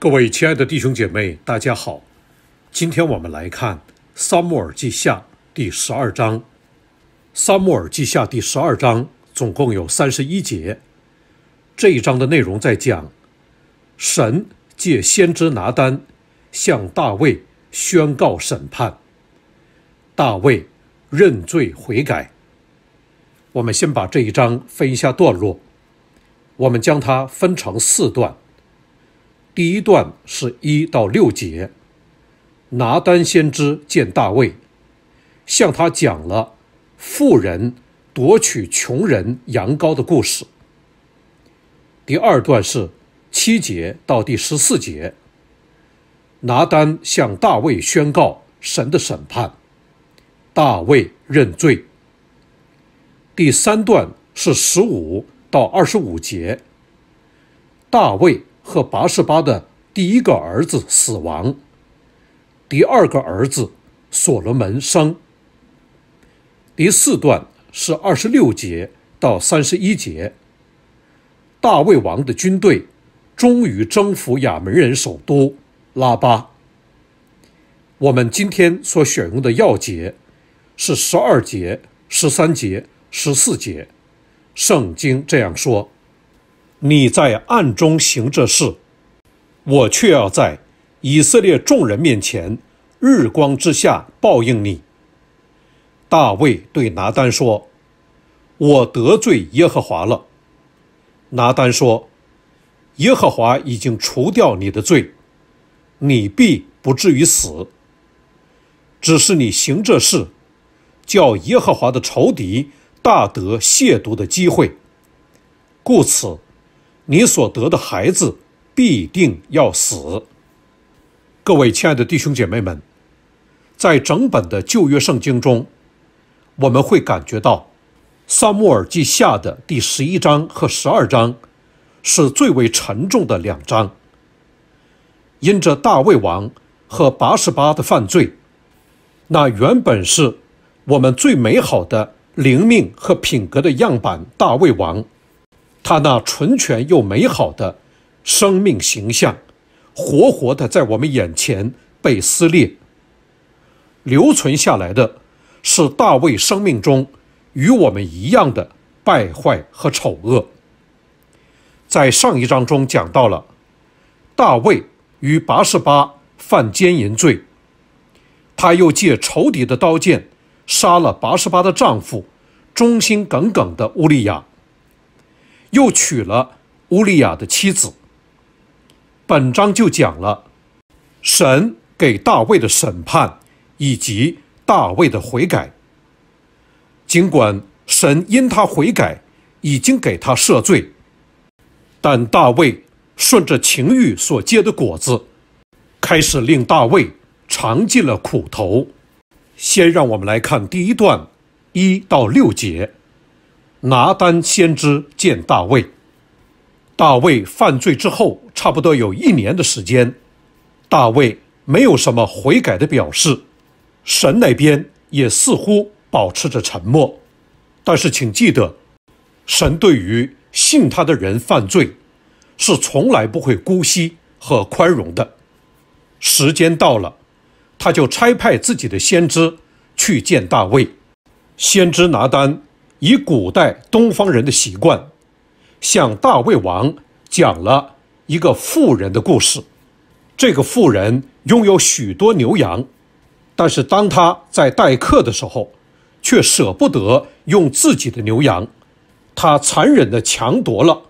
各位亲爱的弟兄姐妹，大家好。今天我们来看《撒母耳记下》第十二章。《撒母耳记下》第十二章总共有三十一节。这一章的内容在讲神借先知拿单向大卫宣告审判，大卫认罪悔改。我们先把这一章分一下段落，我们将它分成四段。第一段是一到六节，拿单先知见大卫，向他讲了富人夺取穷人羊羔的故事。第二段是七节到第十四节，拿单向大卫宣告神的审判，大卫认罪。第三段是十五到二十五节，大卫。和八十八的第一个儿子死亡，第二个儿子所罗门生。第四段是二十六节到三十一节。大卫王的军队终于征服亚扪人首都拉巴。我们今天所选用的要节是十二节、十三节、十四节。圣经这样说。你在暗中行这事，我却要在以色列众人面前日光之下报应你。大卫对拿单说：“我得罪耶和华了。”拿单说：“耶和华已经除掉你的罪，你必不至于死。只是你行这事，叫耶和华的仇敌大得亵渎的机会，故此。”你所得的孩子必定要死。各位亲爱的弟兄姐妹们，在整本的旧约圣经中，我们会感觉到《撒母耳记下》的第十一章和十二章是最为沉重的两章，因着大卫王和八十八的犯罪。那原本是我们最美好的灵命和品格的样板，大卫王。他那纯全又美好的生命形象，活活的在我们眼前被撕裂，留存下来的是大卫生命中与我们一样的败坏和丑恶。在上一章中讲到了大卫与八十八犯奸淫罪，他又借仇敌的刀剑杀了八十八的丈夫，忠心耿耿的乌利亚。又娶了乌利亚的妻子。本章就讲了神给大卫的审判，以及大卫的悔改。尽管神因他悔改已经给他赦罪，但大卫顺着情欲所结的果子，开始令大卫尝尽了苦头。先让我们来看第一段，一到六节。拿单先知见大卫，大卫犯罪之后，差不多有一年的时间，大卫没有什么悔改的表示，神那边也似乎保持着沉默。但是，请记得，神对于信他的人犯罪，是从来不会姑息和宽容的。时间到了，他就差派自己的先知去见大卫，先知拿单。以古代东方人的习惯，向大胃王讲了一个富人的故事。这个富人拥有许多牛羊，但是当他在待客的时候，却舍不得用自己的牛羊。他残忍地强夺了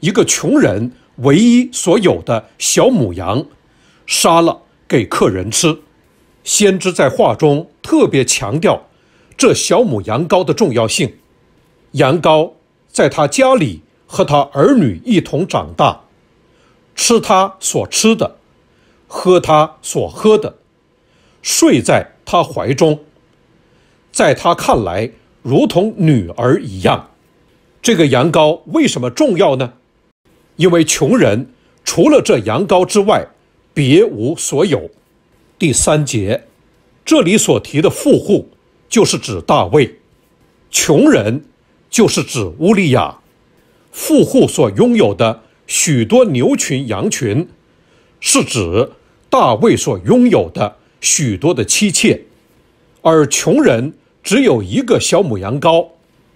一个穷人唯一所有的小母羊，杀了给客人吃。先知在话中特别强调这小母羊羔的重要性。羊羔在他家里和他儿女一同长大，吃他所吃的，喝他所喝的，睡在他怀中，在他看来如同女儿一样。这个羊羔为什么重要呢？因为穷人除了这羊羔之外，别无所有。第三节，这里所提的富户就是指大卫，穷人。就是指乌利亚，富户所拥有的许多牛群羊群，是指大卫所拥有的许多的妻妾，而穷人只有一个小母羊羔，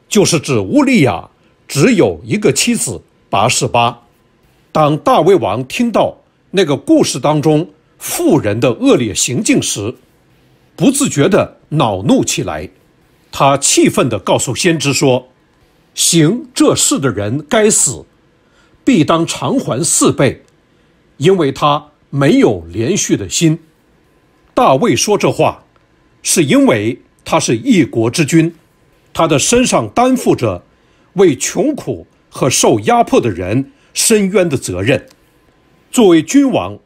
就是指乌利亚只有一个妻子。拔士巴。当大卫王听到那个故事当中富人的恶劣行径时，不自觉地恼怒起来，他气愤地告诉先知说。行这事的人该死，必当偿还四倍，因为他没有连续的心。大卫说这话，是因为他是一国之君，他的身上担负着为穷苦和受压迫的人伸冤的责任。作为君王，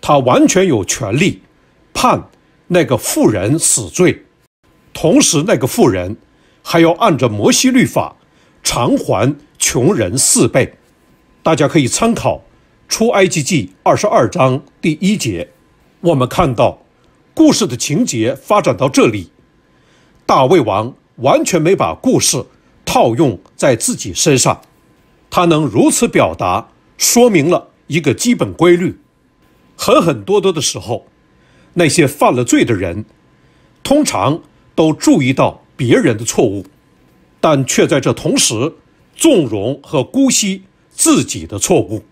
他完全有权利判那个妇人死罪，同时那个妇人还要按照摩西律法。偿还穷人四倍，大家可以参考《出埃及记》二十二章第一节。我们看到，故事的情节发展到这里，大卫王完全没把故事套用在自己身上。他能如此表达，说明了一个基本规律：很很多多的时候，那些犯了罪的人，通常都注意到别人的错误。但却在这同时，纵容和姑息自己的错误。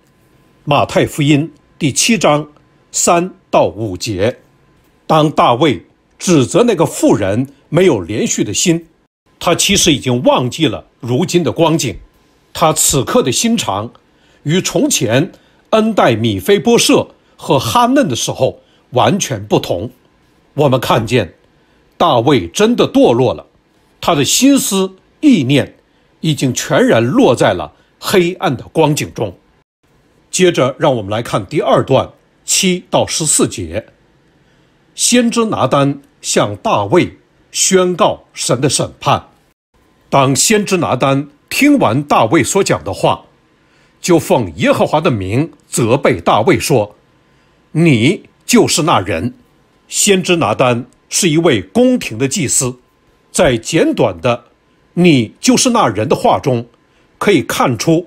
马太福音第七章三到五节，当大卫指责那个妇人没有连续的心，他其实已经忘记了如今的光景。他此刻的心肠，与从前恩待米菲波舍和哈嫩的时候完全不同。我们看见大卫真的堕落了，他的心思。意念已经全然落在了黑暗的光景中。接着，让我们来看第二段七到十四节。先知拿丹向大卫宣告神的审判。当先知拿丹听完大卫所讲的话，就奉耶和华的名责备大卫说：“你就是那人。”先知拿丹是一位宫廷的祭司，在简短的。你就是那人的话中，可以看出，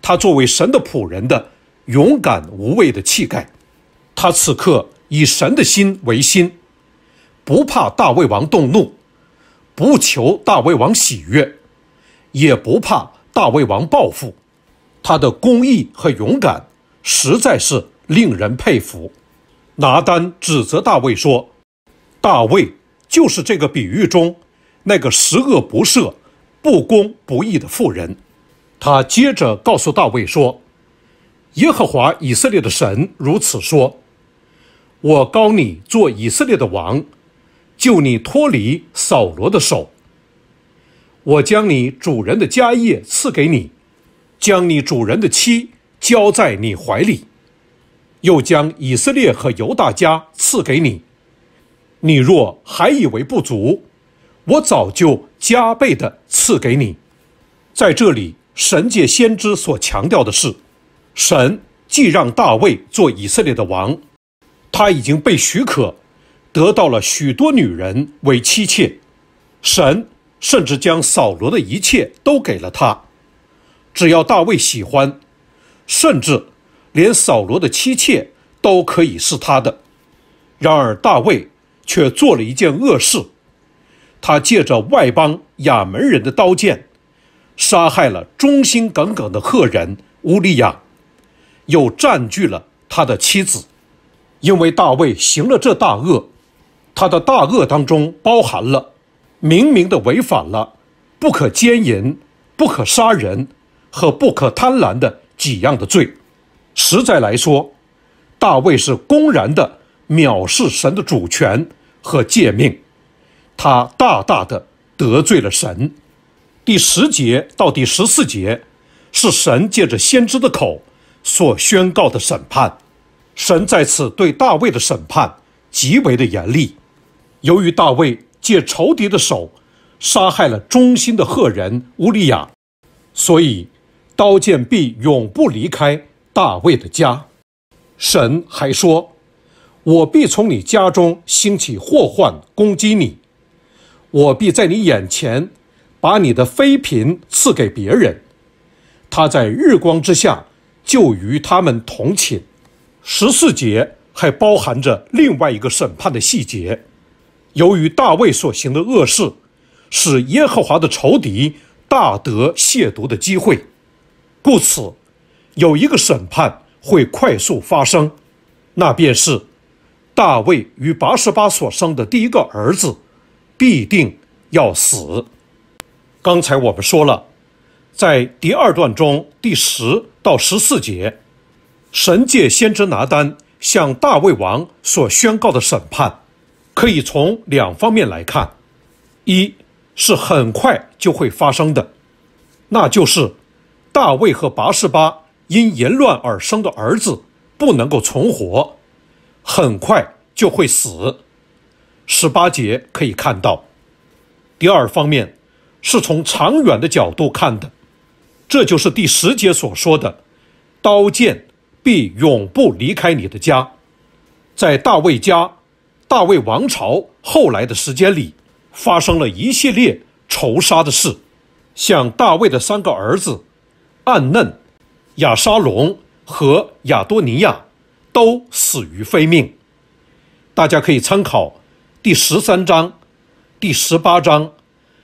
他作为神的仆人的勇敢无畏的气概。他此刻以神的心为心，不怕大卫王动怒，不求大卫王喜悦，也不怕大卫王报复。他的公义和勇敢，实在是令人佩服。拿丹指责大卫说：“大卫就是这个比喻中那个十恶不赦。”不公不义的妇人，他接着告诉大卫说：“耶和华以色列的神如此说：我高你做以色列的王，救你脱离扫罗的手。我将你主人的家业赐给你，将你主人的妻交在你怀里，又将以色列和犹大家赐给你。你若还以为不足，我早就。”加倍的赐给你，在这里，神界先知所强调的是，神既让大卫做以色列的王，他已经被许可得到了许多女人为妻妾，神甚至将扫罗的一切都给了他，只要大卫喜欢，甚至连扫罗的妻妾都可以是他的。然而，大卫却做了一件恶事。他借着外邦亚门人的刀剑，杀害了忠心耿耿的赫人乌利亚，又占据了他的妻子。因为大卫行了这大恶，他的大恶当中包含了明明的违反了不可奸淫、不可杀人和不可贪婪的几样的罪。实在来说，大卫是公然的藐视神的主权和诫命。他大大的得罪了神。第十节到第十四节是神借着先知的口所宣告的审判。神在此对大卫的审判极为的严厉。由于大卫借仇敌的手杀害了忠心的赫人乌利亚，所以刀剑必永不离开大卫的家。神还说：“我必从你家中兴起祸患攻击你。”我必在你眼前，把你的妃嫔赐给别人。他在日光之下就与他们同寝。十四节还包含着另外一个审判的细节：由于大卫所行的恶事，使耶和华的仇敌大得亵渎的机会，故此有一个审判会快速发生，那便是大卫与八十八所生的第一个儿子。必定要死。刚才我们说了，在第二段中第十到十四节，神界先知拿丹向大卫王所宣告的审判，可以从两方面来看：一是很快就会发生的，那就是大卫和拔示巴因淫乱而生的儿子不能够存活，很快就会死。十八节可以看到，第二方面是从长远的角度看的，这就是第十节所说的：“刀剑必永不离开你的家。”在大卫家、大卫王朝后来的时间里，发生了一系列仇杀的事，像大卫的三个儿子暗嫩、亚沙龙和亚多尼亚都死于非命。大家可以参考。第十三章、第十八章，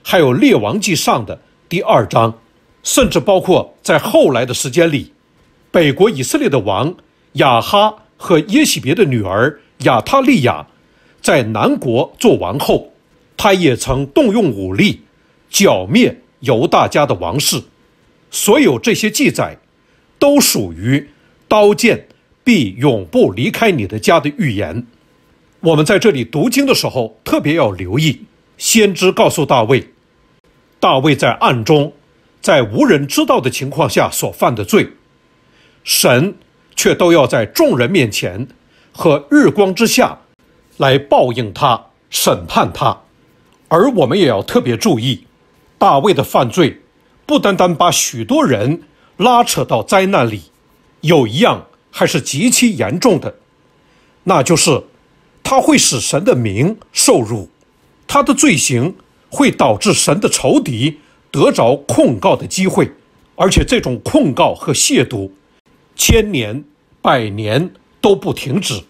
还有《列王记上》的第二章，甚至包括在后来的时间里，北国以色列的王亚哈和耶喜别的女儿亚他利雅，在南国做王后，他也曾动用武力剿灭犹大家的王室。所有这些记载，都属于“刀剑必永不离开你的家”的预言。我们在这里读经的时候，特别要留意，先知告诉大卫，大卫在暗中，在无人知道的情况下所犯的罪，神却都要在众人面前和日光之下，来报应他、审判他。而我们也要特别注意，大卫的犯罪，不单单把许多人拉扯到灾难里，有一样还是极其严重的，那就是。他会使神的名受辱，他的罪行会导致神的仇敌得着控告的机会，而且这种控告和亵渎，千年百年都不停止。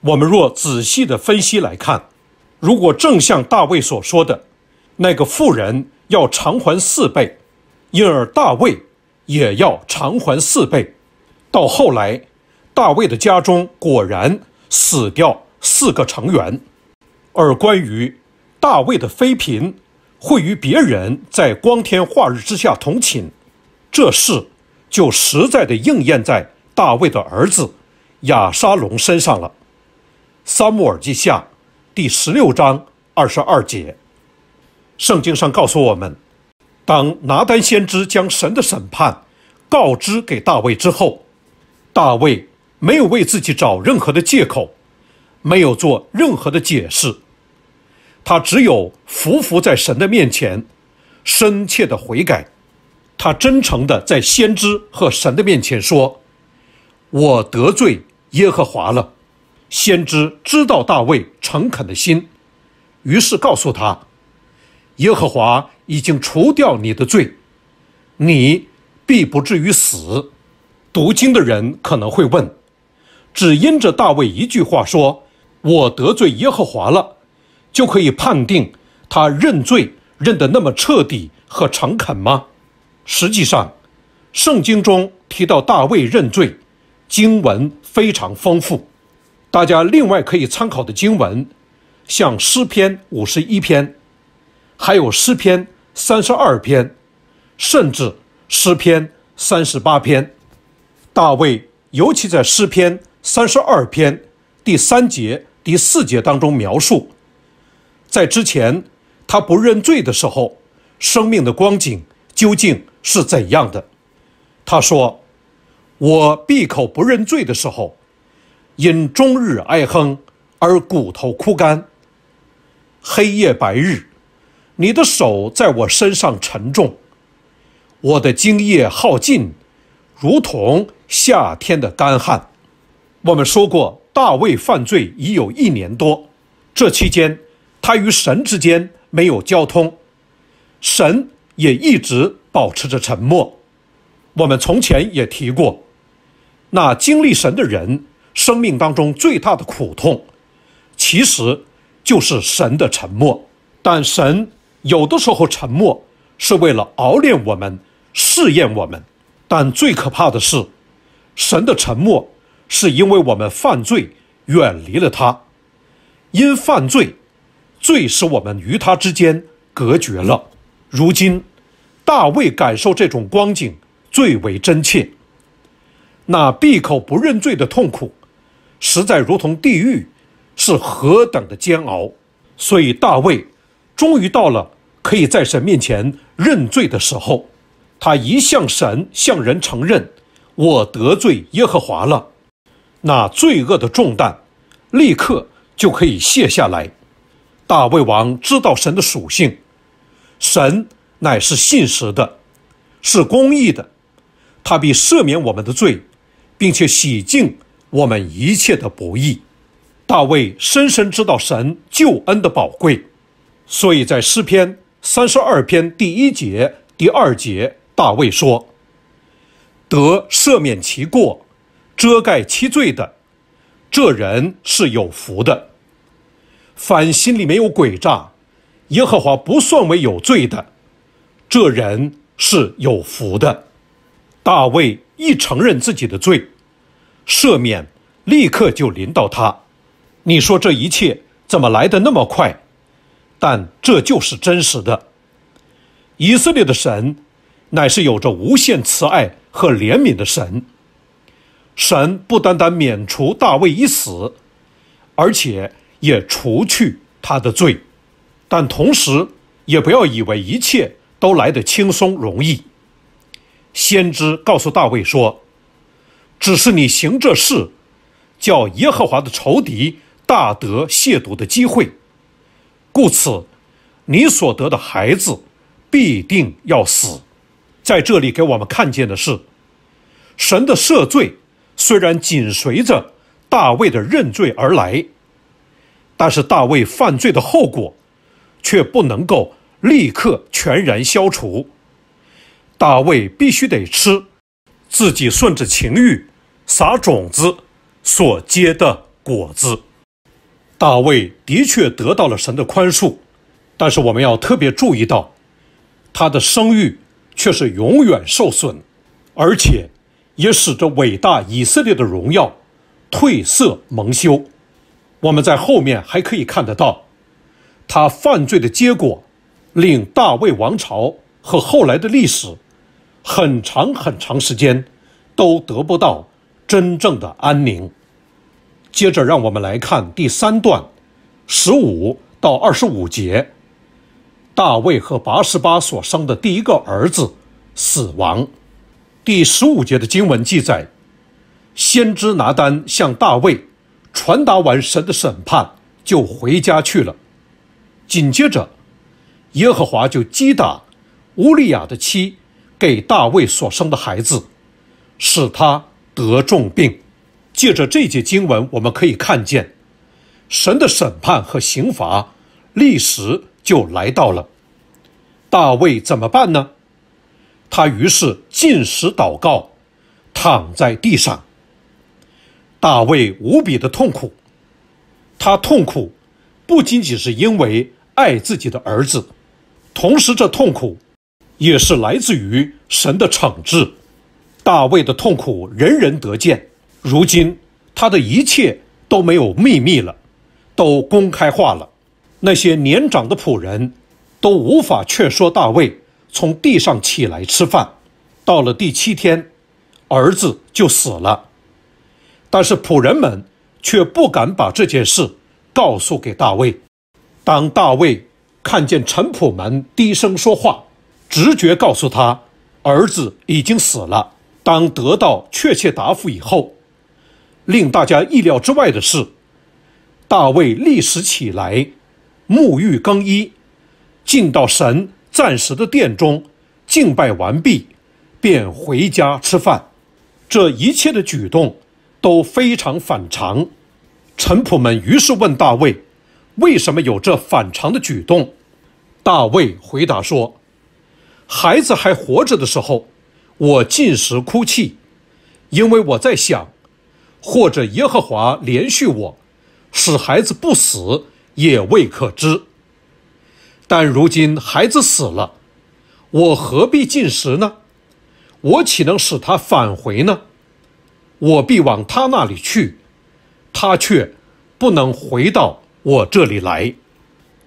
我们若仔细的分析来看，如果正像大卫所说的，那个富人要偿还四倍，因而大卫也要偿还四倍。到后来，大卫的家中果然死掉。四个成员，而关于大卫的妃嫔会与别人在光天化日之下同寝，这事就实在的应验在大卫的儿子亚沙龙身上了。撒母耳记下第十六章二十二节，圣经上告诉我们，当拿丹先知将神的审判告知给大卫之后，大卫没有为自己找任何的借口。没有做任何的解释，他只有匍匐在神的面前，深切的悔改，他真诚的在先知和神的面前说：“我得罪耶和华了。”先知知道大卫诚恳的心，于是告诉他：“耶和华已经除掉你的罪，你必不至于死。”读经的人可能会问：“只因着大卫一句话说？”我得罪耶和华了，就可以判定他认罪认得那么彻底和诚恳吗？实际上，圣经中提到大卫认罪，经文非常丰富。大家另外可以参考的经文，像诗篇五十一篇，还有诗篇三十二篇，甚至诗篇三十八篇。大卫尤其在诗篇三十二篇第三节。第四节当中描述，在之前他不认罪的时候，生命的光景究竟是怎样的？他说：“我闭口不认罪的时候，因终日哀哼而骨头枯干。黑夜白日，你的手在我身上沉重，我的精液耗尽，如同夏天的干旱。”我们说过。大卫犯罪已有一年多，这期间他与神之间没有交通，神也一直保持着沉默。我们从前也提过，那经历神的人，生命当中最大的苦痛，其实就是神的沉默。但神有的时候沉默，是为了熬炼我们、试验我们。但最可怕的是，神的沉默。是因为我们犯罪，远离了他；因犯罪，最使我们与他之间隔绝了。如今，大卫感受这种光景最为真切。那闭口不认罪的痛苦，实在如同地狱，是何等的煎熬！所以，大卫终于到了可以在神面前认罪的时候。他一向神向人承认：我得罪耶和华了。那罪恶的重担，立刻就可以卸下来。大卫王知道神的属性，神乃是信实的，是公义的，他必赦免我们的罪，并且洗净我们一切的不义。大卫深深知道神救恩的宝贵，所以在诗篇三十二篇第一节、第二节，大卫说：“得赦免其过。”遮盖其罪的，这人是有福的；反心里没有诡诈，耶和华不算为有罪的，这人是有福的。大卫一承认自己的罪，赦免立刻就临到他。你说这一切怎么来的那么快？但这就是真实的。以色列的神，乃是有着无限慈爱和怜悯的神。神不单单免除大卫一死，而且也除去他的罪，但同时也不要以为一切都来得轻松容易。先知告诉大卫说：“只是你行这事，叫耶和华的仇敌大得亵渎的机会，故此，你所得的孩子必定要死。”在这里给我们看见的是，神的赦罪。虽然紧随着大卫的认罪而来，但是大卫犯罪的后果却不能够立刻全然消除。大卫必须得吃自己顺着情欲撒种子所结的果子。大卫的确得到了神的宽恕，但是我们要特别注意到，他的声誉却是永远受损，而且。也使这伟大以色列的荣耀褪色蒙羞。我们在后面还可以看得到，他犯罪的结果，令大卫王朝和后来的历史很长很长时间都得不到真正的安宁。接着，让我们来看第三段，十五到二十五节，大卫和八十八所生的第一个儿子死亡。第十五节的经文记载，先知拿单向大卫传达完神的审判，就回家去了。紧接着，耶和华就击打乌利亚的妻给大卫所生的孩子，使他得重病。借着这节经文，我们可以看见神的审判和刑罚，历史就来到了。大卫怎么办呢？他于是进食祷告，躺在地上。大卫无比的痛苦，他痛苦不仅仅是因为爱自己的儿子，同时这痛苦也是来自于神的惩治。大卫的痛苦人人得见，如今他的一切都没有秘密了，都公开化了。那些年长的仆人都无法劝说大卫。从地上起来吃饭，到了第七天，儿子就死了。但是仆人们却不敢把这件事告诉给大卫。当大卫看见陈仆们低声说话，直觉告诉他儿子已经死了。当得到确切答复以后，令大家意料之外的是，大卫立时起来，沐浴更衣，进到神。暂时的殿中，敬拜完毕，便回家吃饭。这一切的举动都非常反常。臣仆们于是问大卫：“为什么有这反常的举动？”大卫回答说：“孩子还活着的时候，我进食哭泣，因为我在想，或者耶和华连续我，使孩子不死，也未可知。”但如今孩子死了，我何必进食呢？我岂能使他返回呢？我必往他那里去，他却不能回到我这里来。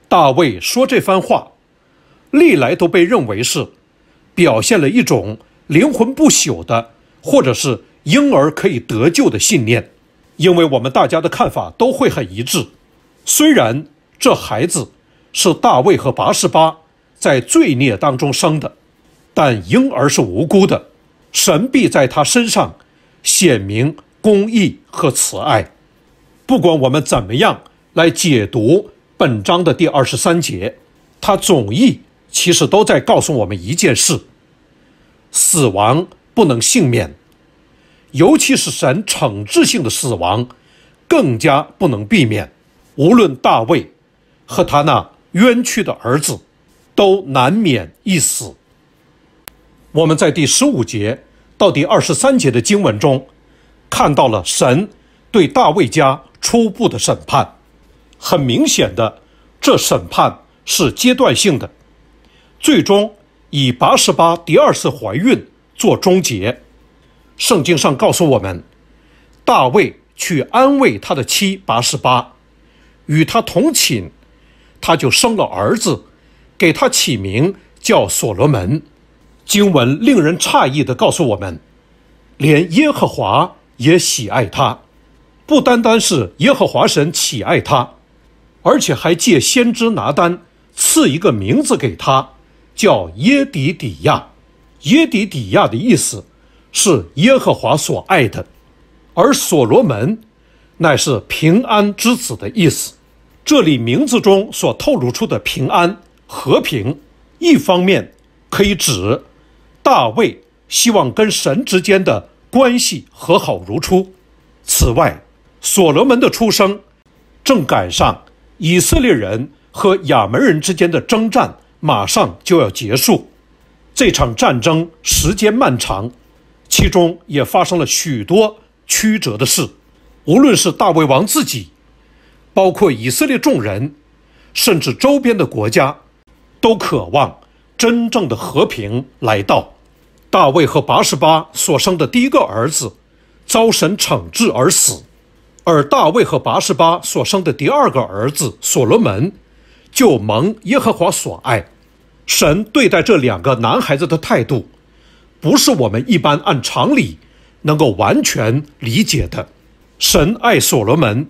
大卫说这番话，历来都被认为是表现了一种灵魂不朽的，或者是婴儿可以得救的信念，因为我们大家的看法都会很一致。虽然这孩子。是大卫和拔示巴在罪孽当中生的，但婴儿是无辜的。神必在他身上显明公义和慈爱。不管我们怎么样来解读本章的第二十三节，它总意其实都在告诉我们一件事：死亡不能幸免，尤其是神惩治性的死亡，更加不能避免。无论大卫和他那。冤屈的儿子都难免一死。我们在第十五节到第二十三节的经文中，看到了神对大卫家初步的审判。很明显的，这审判是阶段性的，最终以八十八第二次怀孕做终结。圣经上告诉我们，大卫去安慰他的妻八十八，与她同寝。他就生了儿子，给他起名叫所罗门。经文令人诧异的告诉我们，连耶和华也喜爱他，不单单是耶和华神喜爱他，而且还借先知拿单赐一个名字给他，叫耶底底亚。耶底底亚的意思是耶和华所爱的，而所罗门乃是平安之子的意思。这里名字中所透露出的平安和平，一方面可以指大卫希望跟神之间的关系和好如初。此外，所罗门的出生正赶上以色列人和亚门人之间的征战马上就要结束。这场战争时间漫长，其中也发生了许多曲折的事。无论是大卫王自己。包括以色列众人，甚至周边的国家，都渴望真正的和平来到。大卫和八十八所生的第一个儿子，遭神惩治而死；而大卫和八十八所生的第二个儿子所罗门，就蒙耶和华所爱。神对待这两个男孩子的态度，不是我们一般按常理能够完全理解的。神爱所罗门。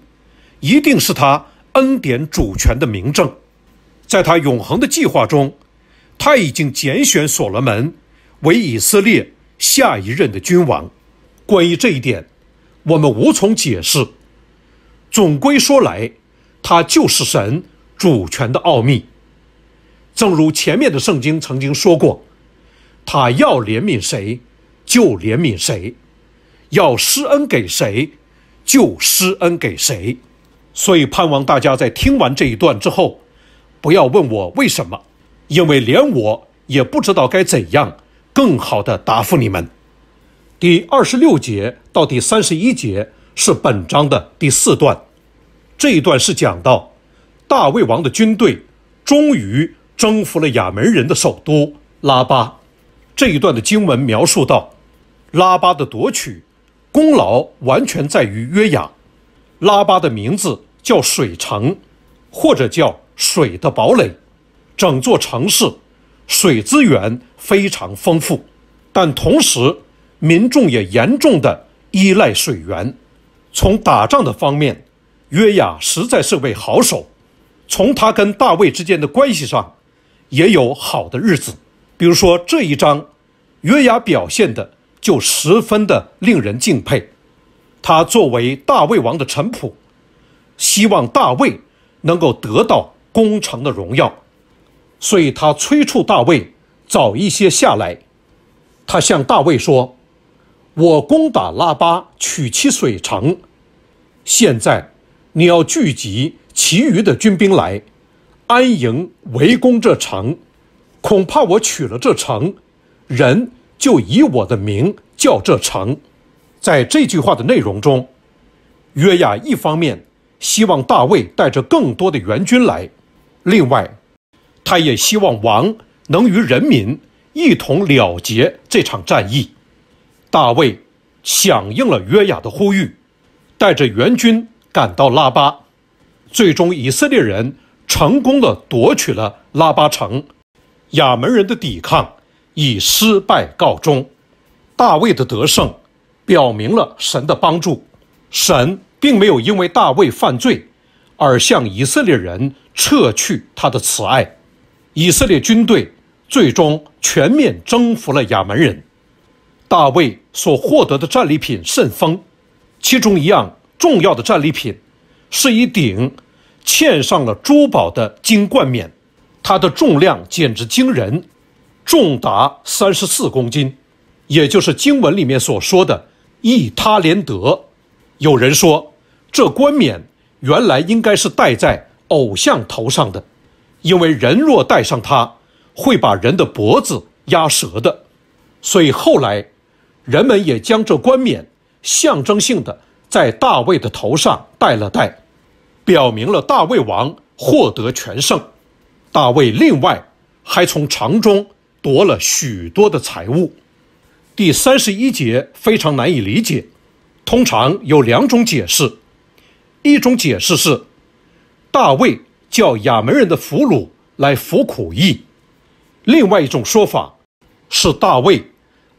一定是他恩典主权的明证，在他永恒的计划中，他已经拣选所罗门为以色列下一任的君王。关于这一点，我们无从解释。总归说来，他就是神主权的奥秘。正如前面的圣经曾经说过，他要怜悯谁，就怜悯谁；要施恩给谁，就施恩给谁。所以，盼望大家在听完这一段之后，不要问我为什么，因为连我也不知道该怎样更好的答复你们。第二十六节到第三十一节是本章的第四段，这一段是讲到大卫王的军队终于征服了亚门人的首都拉巴。这一段的经文描述到，拉巴的夺取功劳完全在于约雅。拉巴的名字。叫水城，或者叫水的堡垒，整座城市水资源非常丰富，但同时民众也严重的依赖水源。从打仗的方面，约雅实在是位好手。从他跟大卫之间的关系上，也有好的日子。比如说这一章，约雅表现的就十分的令人敬佩。他作为大卫王的臣仆。希望大卫能够得到攻城的荣耀，所以他催促大卫早一些下来。他向大卫说：“我攻打拉巴，取其水城。现在你要聚集其余的军兵来，安营围攻这城。恐怕我取了这城，人就以我的名叫这城。”在这句话的内容中，约雅一方面。希望大卫带着更多的援军来。另外，他也希望王能与人民一同了结这场战役。大卫响应了约雅的呼吁，带着援军赶到拉巴，最终以色列人成功的夺取了拉巴城。亚门人的抵抗以失败告终。大卫的得胜表明了神的帮助。神。并没有因为大卫犯罪而向以色列人撤去他的慈爱。以色列军队最终全面征服了亚门人。大卫所获得的战利品甚丰，其中一样重要的战利品是一顶嵌上了珠宝的金冠冕，它的重量简直惊人，重达三十四公斤，也就是经文里面所说的“一他连德”。有人说，这冠冕原来应该是戴在偶像头上的，因为人若戴上它，会把人的脖子压折的。所以后来，人们也将这冠冕象征性的在大卫的头上戴了戴，表明了大卫王获得全胜。大卫另外还从城中夺了许多的财物。第三十一节非常难以理解。通常有两种解释，一种解释是大卫叫亚门人的俘虏来服苦役；另外一种说法是大卫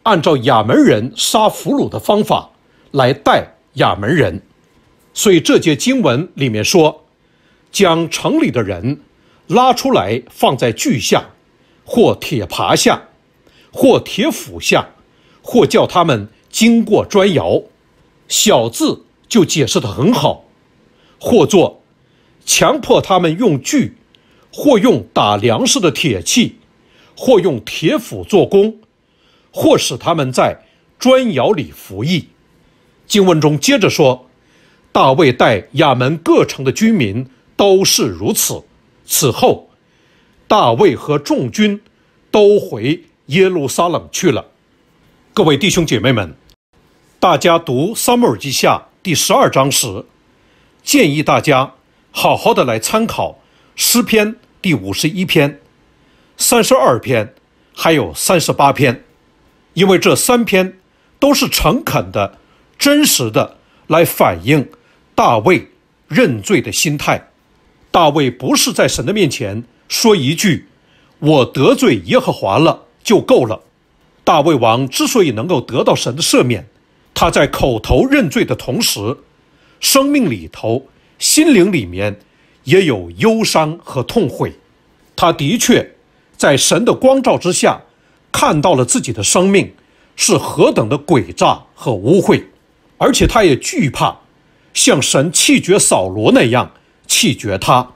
按照亚门人杀俘虏的方法来带亚门人。所以这节经文里面说，将城里的人拉出来放在锯下，或铁耙下，或铁斧下，或叫他们经过砖窑。小字就解释得很好，或做强迫他们用锯，或用打粮食的铁器，或用铁斧做工，或使他们在砖窑里服役。经文中接着说，大卫带亚门各城的居民都是如此。此后，大卫和众军都回耶路撒冷去了。各位弟兄姐妹们。大家读《撒母耳记下》第十二章时，建议大家好好的来参考《诗篇》第五十一篇、三十二篇，还有三十八篇，因为这三篇都是诚恳的、真实的，来反映大卫认罪的心态。大卫不是在神的面前说一句“我得罪耶和华了”就够了。大卫王之所以能够得到神的赦免，他在口头认罪的同时，生命里头、心灵里面也有忧伤和痛悔。他的确在神的光照之下，看到了自己的生命是何等的诡诈和污秽，而且他也惧怕像神弃绝扫罗那样弃绝他。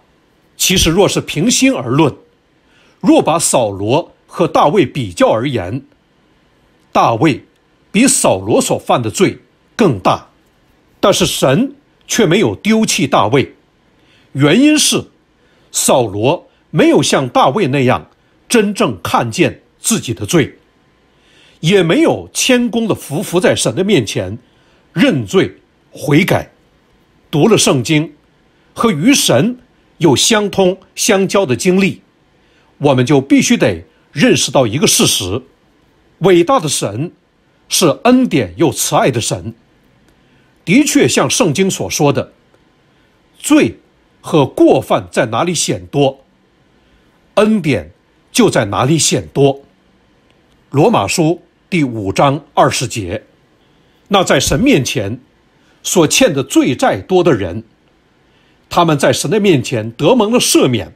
其实，若是平心而论，若把扫罗和大卫比较而言，大卫。比扫罗所犯的罪更大，但是神却没有丢弃大卫。原因是，扫罗没有像大卫那样真正看见自己的罪，也没有谦恭地伏伏在神的面前认罪悔改。读了圣经和与神有相通相交的经历，我们就必须得认识到一个事实：伟大的神。是恩典又慈爱的神，的确像圣经所说的，罪和过犯在哪里显多，恩典就在哪里显多。罗马书第五章二十节，那在神面前所欠的罪债多的人，他们在神的面前得蒙了赦免，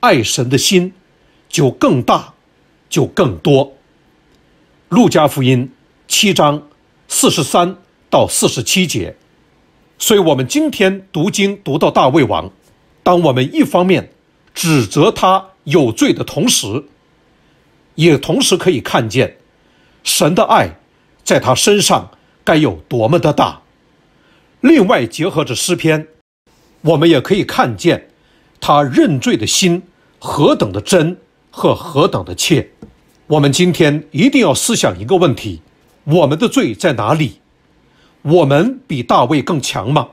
爱神的心就更大，就更多。路加福音。七章四十三到四十七节，所以我们今天读经读到大卫王，当我们一方面指责他有罪的同时，也同时可以看见神的爱在他身上该有多么的大。另外结合着诗篇，我们也可以看见他认罪的心何等的真和何等的切。我们今天一定要思想一个问题。我们的罪在哪里？我们比大卫更强吗？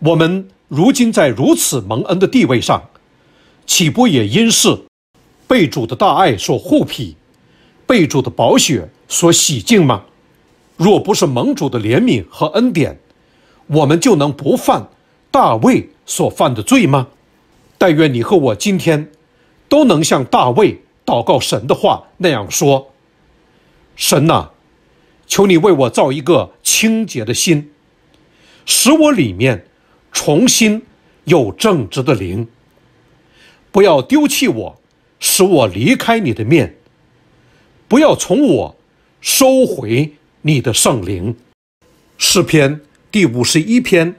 我们如今在如此蒙恩的地位上，岂不也因是被主的大爱所护庇，被主的宝血所洗净吗？若不是盟主的怜悯和恩典，我们就能不犯大卫所犯的罪吗？但愿你和我今天都能像大卫祷告神的话那样说：“神呐。求你为我造一个清洁的心，使我里面重新有正直的灵。不要丢弃我，使我离开你的面。不要从我收回你的圣灵。诗篇第五十一篇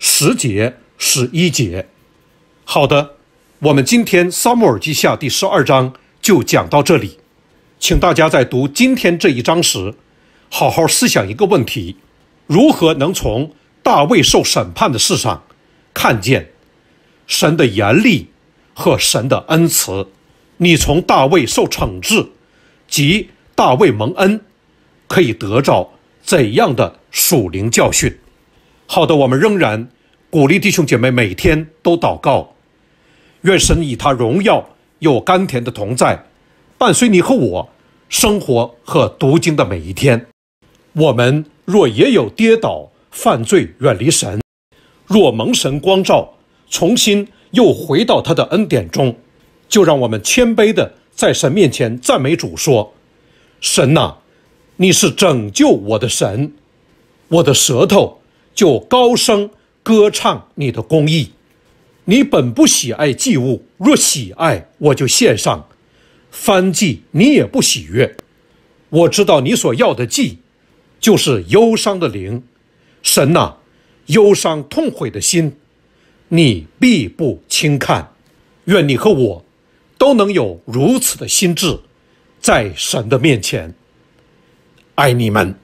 十节十一节。好的，我们今天《撒母耳记下》第十二章就讲到这里。请大家在读今天这一章时。好好思想一个问题：如何能从大卫受审判的事上看见神的严厉和神的恩慈？你从大卫受惩治及大卫蒙恩，可以得到怎样的属灵教训？好的，我们仍然鼓励弟兄姐妹每天都祷告，愿神以他荣耀又甘甜的同在，伴随你和我生活和读经的每一天。我们若也有跌倒、犯罪、远离神，若蒙神光照，重新又回到他的恩典中，就让我们谦卑的在神面前赞美主说：“神呐，你是拯救我的神，我的舌头就高声歌唱你的公义。你本不喜爱祭物，若喜爱，我就献上；翻祭你也不喜悦。我知道你所要的祭。”就是忧伤的灵，神呐，忧伤痛悔的心，你必不轻看。愿你和我，都能有如此的心志，在神的面前。爱你们。